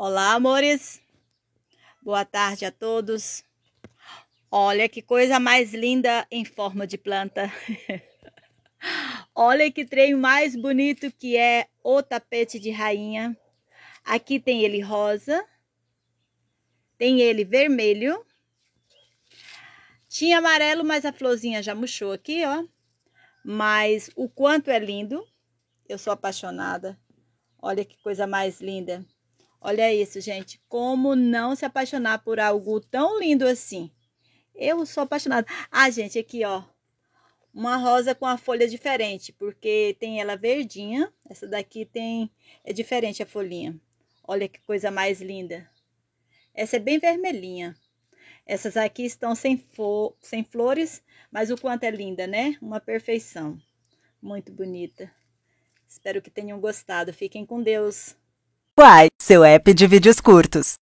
Olá, amores. Boa tarde a todos. Olha que coisa mais linda em forma de planta. Olha que trem mais bonito que é o tapete de rainha. Aqui tem ele rosa, tem ele vermelho. Tinha amarelo, mas a florzinha já murchou aqui, ó. Mas o quanto é lindo. Eu sou apaixonada. Olha que coisa mais linda. Olha isso, gente. Como não se apaixonar por algo tão lindo assim? Eu sou apaixonada. Ah, gente, aqui, ó. Uma rosa com a folha diferente, porque tem ela verdinha. Essa daqui tem... É diferente a folhinha. Olha que coisa mais linda. Essa é bem vermelhinha. Essas aqui estão sem, fo... sem flores, mas o quanto é linda, né? Uma perfeição. Muito bonita. Espero que tenham gostado. Fiquem com Deus. Uai, seu app de vídeos curtos.